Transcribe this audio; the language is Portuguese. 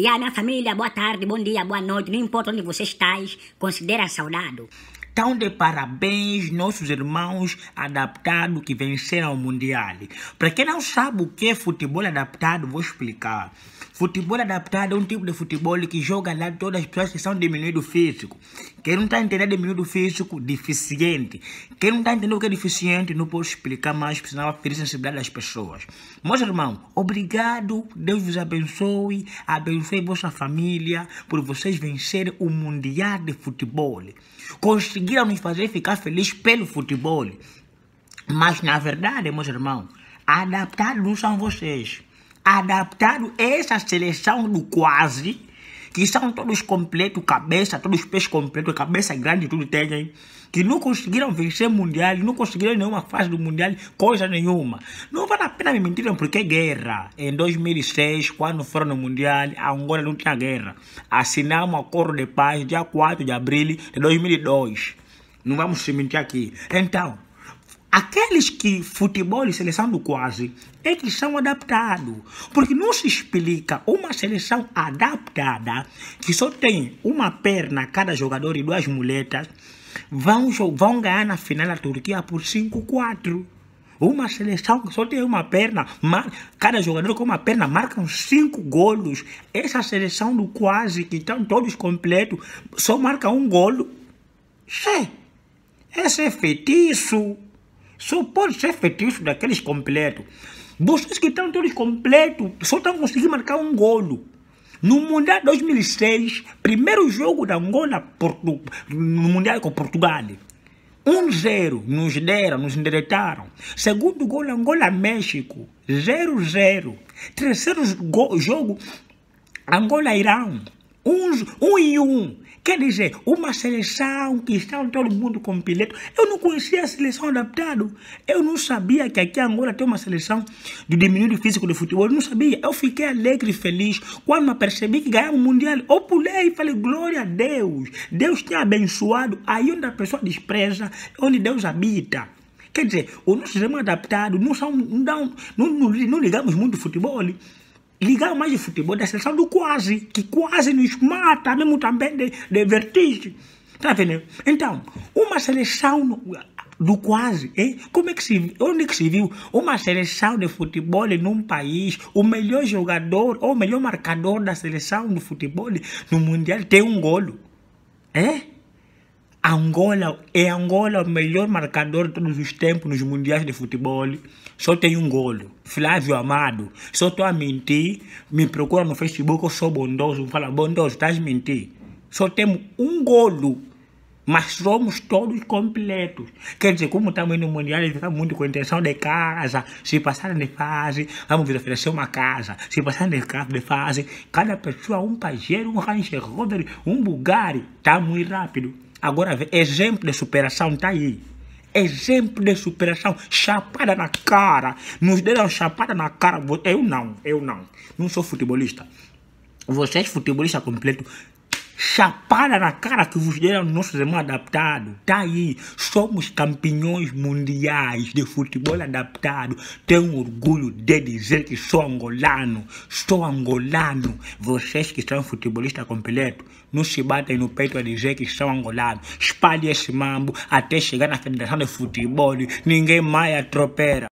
E a ah, minha família, boa tarde, bom dia, boa noite, não importa onde você estás, considera saudado. Estão de parabéns nossos irmãos adaptados que venceram o Mundial. Para quem não sabe o que é futebol adaptado, vou explicar. Futebol adaptado é um tipo de futebol que joga lá todas as pessoas que são diminuído físico. Quem não está entendendo diminuído físico, deficiente. Quem não está entendendo o que é deficiente, não posso explicar mais, porque senão vai ferir a sensibilidade das pessoas. Meus irmãos, obrigado. Deus vos abençoe. Abençoe vossa família por vocês vencerem o Mundial de Futebol. Conseguiram nos fazer ficar felizes pelo futebol. Mas na verdade, meus irmãos, adaptados não são vocês adaptado essa seleção do quase, que são todos completos, cabeça, todos os pés completos, cabeça grande, tudo tem, hein? que não conseguiram vencer Mundial, não conseguiram nenhuma fase do Mundial, coisa nenhuma. Não vale a pena me mentir porque é guerra. Em 2006, quando foram no Mundial, a Angola não tinha guerra. Assinamos um acordo de paz dia 4 de abril de 2002. Não vamos se mentir aqui. Então, Aqueles que futebol e seleção do quase é que são adaptados. Porque não se explica uma seleção adaptada que só tem uma perna cada jogador e duas muletas vão, vão ganhar na final da Turquia por 5-4. Uma seleção que só tem uma perna, mar, cada jogador com uma perna marcam cinco golos. Essa seleção do quase, que estão todos completos, só marca um golo. Che, esse é feitiço. Só pode ser feitiço daqueles completos. Vocês que estão todos completos só estão conseguindo marcar um golo. No Mundial 2006, primeiro jogo da Angola Portu, no Mundial com Portugal. 1-0 nos deram, nos endireitaram. Segundo gol Angola-México, 0-0. Terceiro jogo Angola-Irão, 1 um, um 1. Um. Quer dizer, uma seleção que está todo mundo com piloto. Eu não conhecia a seleção adaptada. Eu não sabia que aqui agora tem uma seleção do diminuído físico do futebol. Eu não sabia. Eu fiquei alegre e feliz quando percebi que ganhamos o Mundial. Eu pulei e falei, glória a Deus. Deus te abençoado. Aí onde a pessoa despreza, onde Deus habita. Quer dizer, o nosso sistema adaptado, não, são, não, não, não ligamos muito ao futebol ligar mais de futebol da seleção do quase, que quase nos mata mesmo também de, de vertigem. Tá vendo? Então, uma seleção do quase, hein? Como é que se, onde é que se viu uma seleção de futebol num país, o melhor jogador ou o melhor marcador da seleção de futebol no Mundial tem um golo? É? Angola é Angola o melhor marcador de todos os tempos nos mundiais de futebol. Só tem um golo. Flávio Amado. Só estou a mentir. Me procura no Facebook, eu sou bondoso. Fala, bondoso, estás a mentir. Só temos um golo. Mas somos todos completos. Quer dizer, como estamos no Mundial, estamos muito com intenção de casa. Se passarem de fase, vamos oferecer uma casa. Se passarem de fase, cada pessoa, um Pajero, um Range Rover, um Bulgari. Está muito rápido. Agora, exemplo de superação está aí. Exemplo de superação, chapada na cara. Nos deram chapada na cara. Eu não, eu não. Não sou futebolista. Vocês, futebolistas completo, Chapada na cara que vos deram nossos nosso adaptados. adaptado. Tá aí, somos campeões mundiais de futebol adaptado. Tenho orgulho de dizer que sou angolano. Sou angolano. Vocês que são futebolistas completo, não se batem no peito a dizer que são angolanos. Espalhe esse mambo até chegar na Federação de Futebol. Ninguém mais atropela.